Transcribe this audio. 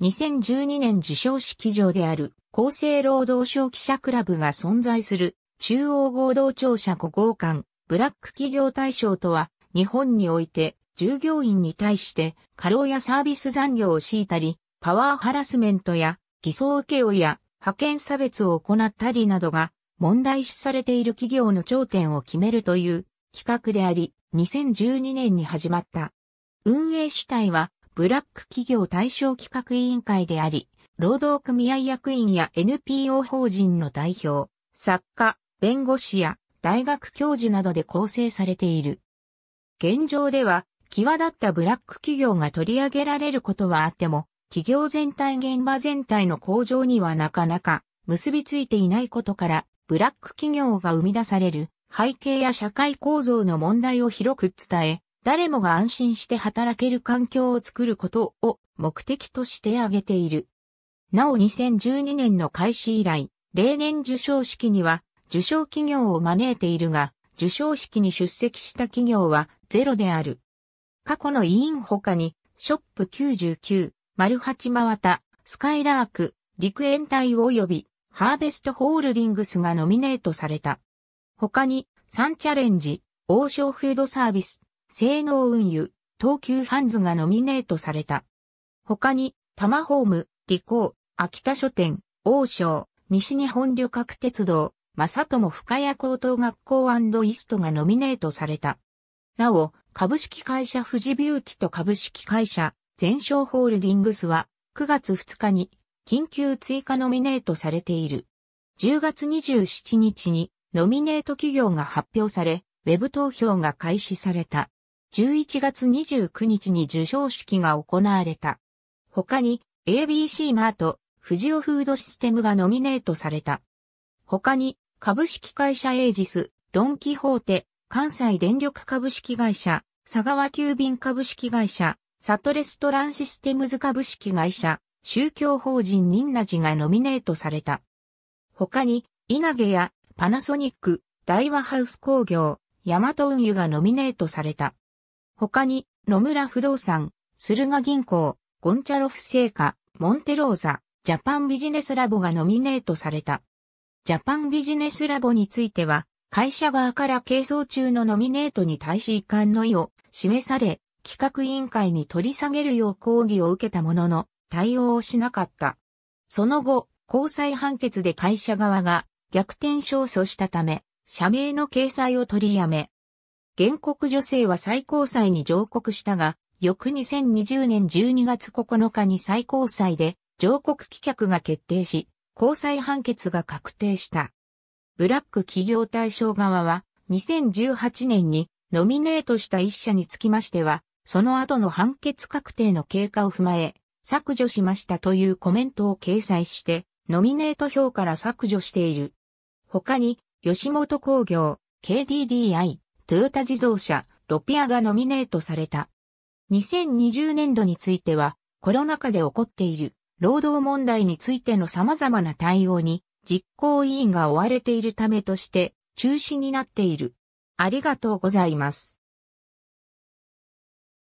2012年受賞式場である厚生労働省記者クラブが存在する中央合同庁舎5号館ブラック企業大賞とは日本において従業員に対して過労やサービス残業を強いたりパワーハラスメントや偽装請負や派遣差別を行ったりなどが問題視されている企業の頂点を決めるという企画であり、2012年に始まった。運営主体はブラック企業対象企画委員会であり、労働組合役員や NPO 法人の代表、作家、弁護士や大学教授などで構成されている。現状では、際立ったブラック企業が取り上げられることはあっても、企業全体現場全体の向上にはなかなか結びついていないことから、ブラック企業が生み出される背景や社会構造の問題を広く伝え、誰もが安心して働ける環境を作ることを目的として挙げている。なお2012年の開始以来、例年受賞式には受賞企業を招いているが、受賞式に出席した企業はゼロである。過去の委員他に、ショップ99、マルハチマワタ、スカイラーク、陸園隊及び、ハーベストホールディングスがノミネートされた。他に、サンチャレンジ、王将フードサービス、性能運輸、東急ハンズがノミネートされた。他に、タマホーム、リコー、秋田書店、王将、西日本旅客鉄道、正友深谷高等学校イストがノミネートされた。なお、株式会社富士ビューティと株式会社、全商ホールディングスは、9月2日に、緊急追加ノミネートされている。10月27日に、ノミネート企業が発表され、ウェブ投票が開始された。11月29日に受賞式が行われた。他に ABC マート、富士オフードシステムがノミネートされた。他に株式会社エイジス、ドンキホーテ、関西電力株式会社、佐川急便株式会社、サトレストランシステムズ株式会社、宗教法人ニンナジがノミネートされた。他に、稲毛やパナソニック、大和ハウス工業、ヤマト運輸がノミネートされた。他に、野村不動産、駿河銀行、ゴンチャロフ製菓、モンテローザ、ジャパンビジネスラボがノミネートされた。ジャパンビジネスラボについては、会社側から係争中のノミネートに対し遺憾の意を示され、企画委員会に取り下げるよう抗議を受けたものの、対応をしなかった。その後、高裁判決で会社側が逆転勝訴したため、社名の掲載を取りやめ、原告女性は最高裁に上告したが、翌2020年12月9日に最高裁で上告棄却が決定し、高裁判決が確定した。ブラック企業対象側は2018年にノミネートした一社につきましては、その後の判決確定の経過を踏まえ、削除しましたというコメントを掲載して、ノミネート表から削除している。他に、吉本工業、KDDI、トヨタ自動車、ロピアがノミネートされた。2020年度については、コロナ禍で起こっている労働問題についての様々な対応に実行委員が追われているためとして中止になっている。ありがとうございます。